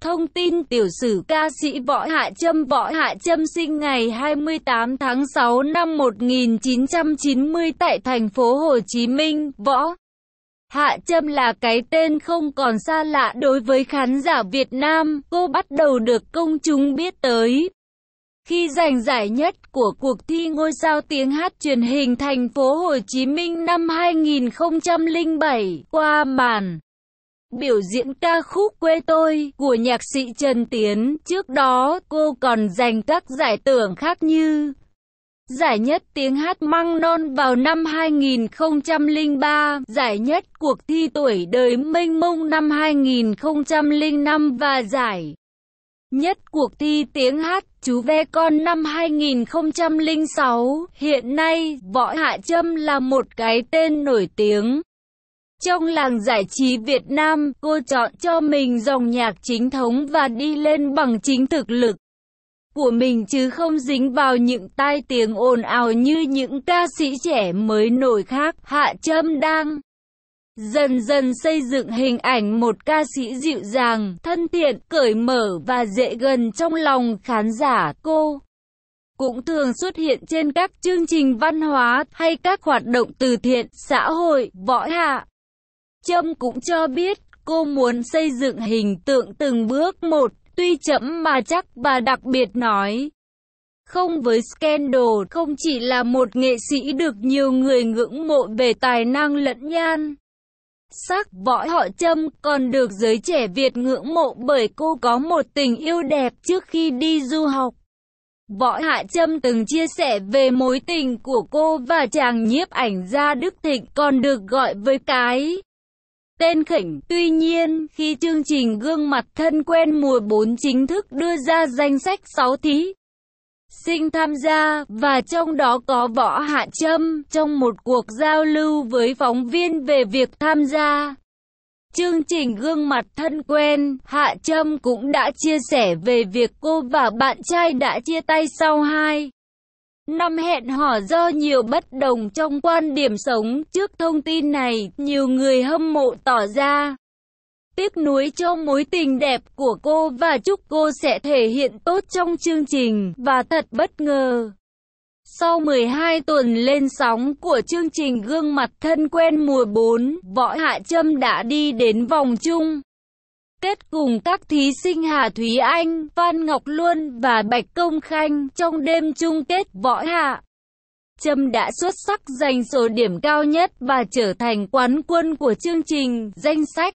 Thông tin tiểu sử ca sĩ Võ Hạ Trâm Võ Hạ Trâm sinh ngày 28 tháng 6 năm 1990 tại thành phố Hồ Chí Minh, Võ Hạ Trâm là cái tên không còn xa lạ đối với khán giả Việt Nam, cô bắt đầu được công chúng biết tới. Khi giành giải nhất của cuộc thi ngôi sao tiếng hát truyền hình thành phố Hồ Chí Minh năm 2007 qua màn biểu diễn ca khúc quê tôi của nhạc sĩ Trần Tiến. Trước đó, cô còn giành các giải tưởng khác như Giải nhất tiếng hát măng non vào năm 2003, giải nhất cuộc thi tuổi đời mênh mông năm 2005 và giải nhất cuộc thi tiếng hát chú ve con năm 2006. Hiện nay, Võ Hạ Trâm là một cái tên nổi tiếng. Trong làng giải trí Việt Nam, cô chọn cho mình dòng nhạc chính thống và đi lên bằng chính thực lực của mình chứ không dính vào những tai tiếng ồn ào như những ca sĩ trẻ mới nổi khác. Hạ Trâm đang dần dần xây dựng hình ảnh một ca sĩ dịu dàng, thân thiện, cởi mở và dễ gần trong lòng khán giả cô. Cũng thường xuất hiện trên các chương trình văn hóa hay các hoạt động từ thiện, xã hội, võ hạ. Trâm cũng cho biết cô muốn xây dựng hình tượng từng bước một, tuy chậm mà chắc bà đặc biệt nói. Không với Scandal không chỉ là một nghệ sĩ được nhiều người ngưỡng mộ về tài năng lẫn nhan. Sắc võ họ Trâm còn được giới trẻ Việt ngưỡng mộ bởi cô có một tình yêu đẹp trước khi đi du học. Võ Hạ Trâm từng chia sẻ về mối tình của cô và chàng nhiếp ảnh gia Đức Thịnh còn được gọi với cái tên khỉnh. Tuy nhiên, khi chương trình Gương mặt thân quen mùa 4 chính thức đưa ra danh sách 6 thí sinh tham gia, và trong đó có Võ Hạ Trâm, trong một cuộc giao lưu với phóng viên về việc tham gia. Chương trình Gương mặt thân quen, Hạ Trâm cũng đã chia sẻ về việc cô và bạn trai đã chia tay sau 2 Năm hẹn hò do nhiều bất đồng trong quan điểm sống. Trước thông tin này, nhiều người hâm mộ tỏ ra tiếc nuối cho mối tình đẹp của cô và chúc cô sẽ thể hiện tốt trong chương trình, và thật bất ngờ. Sau 12 tuần lên sóng của chương trình Gương mặt thân quen mùa 4, Võ Hạ Trâm đã đi đến vòng chung kết cùng các thí sinh Hà Thúy Anh, Phan Ngọc Luân và Bạch Công Khanh trong đêm chung kết võ hạ. Trâm đã xuất sắc giành số điểm cao nhất và trở thành quán quân của chương trình danh sách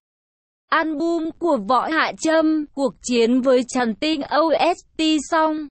album của Võ Hạ Trâm, cuộc chiến với Trần Tinh OST xong.